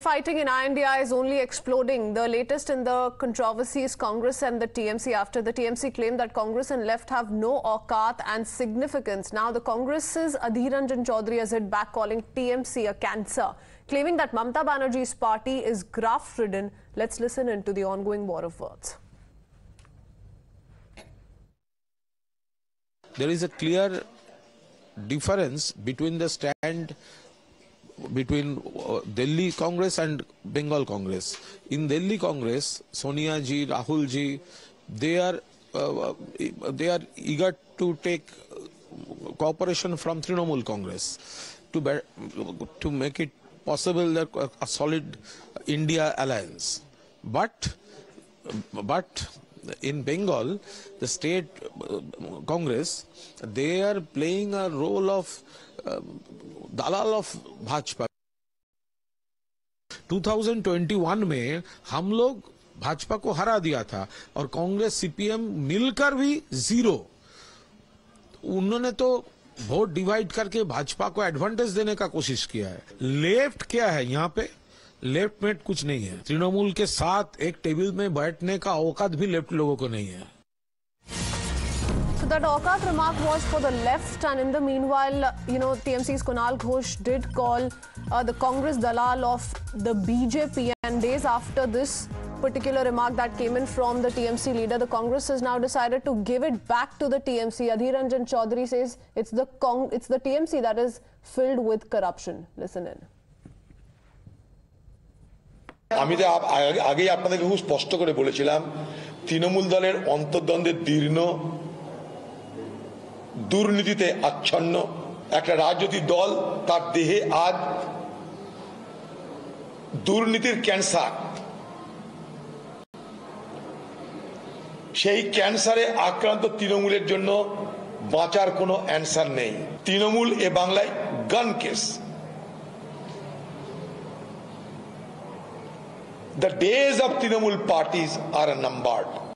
Fighting in INDI is only exploding. The latest in the controversy is Congress and the TMC after the TMC claimed that Congress and left have no aukat and significance. Now the Congress's Adhiranjan Chaudhary has hit back calling TMC a cancer, claiming that Mamta Banerjee's party is graft-ridden. Let's listen into the ongoing war of words. There is a clear difference between the stand between uh, Delhi Congress and Bengal Congress. In Delhi Congress, Sonia ji, Rahul ji, they are uh, uh they are eager to take uh, cooperation from Trinamool Congress to be, to make it possible that a solid India alliance. But but in Bengal, the state Congress, they are playing a role of um, दलाल of Bhajpa 2021 में हम लोग भाजपा को हरा दिया था और Congress CPM मिलकर भी जीरो उन्होंने तो वोट डिवाइड करके भाजपा को एडवांटेज देने का कोशिश किया है लेफ्ट क्या है यहाँ पे लेफ्ट में कुछ नहीं है तृणमूल के साथ एक टेबल में बैठने का औकात भी लेफ्ट लोगों को नहीं है that Aukat remark was for the left, and in the meanwhile, you know, TMC's Kunal Ghosh did call uh, the Congress dalal of the BJP, and days after this particular remark that came in from the TMC leader, the Congress has now decided to give it back to the TMC. Adhir Ranjan Chaudhary says it's the Cong it's the TMC that is filled with corruption. Listen in. আমি তো আগেই আপনাদেরকে খুব স্পষ্ট করে বলেছিলাম তৃণমূল দলের অন্তর্দ্বন্দ্বের দীর্ণ দুর্নীতিতে আচ্ছন্ন একটা রাজনৈতিক দল তার দেহে আজ দুর্নীতির ক্যান্সার সেই ক্যান্সারে আক্রান্ত তৃণমূলের জন্য বাঁচার কোনো অ্যান্সার নেই তৃণমূল এ বাংলায় gone case the days of Trinamool parties are numbered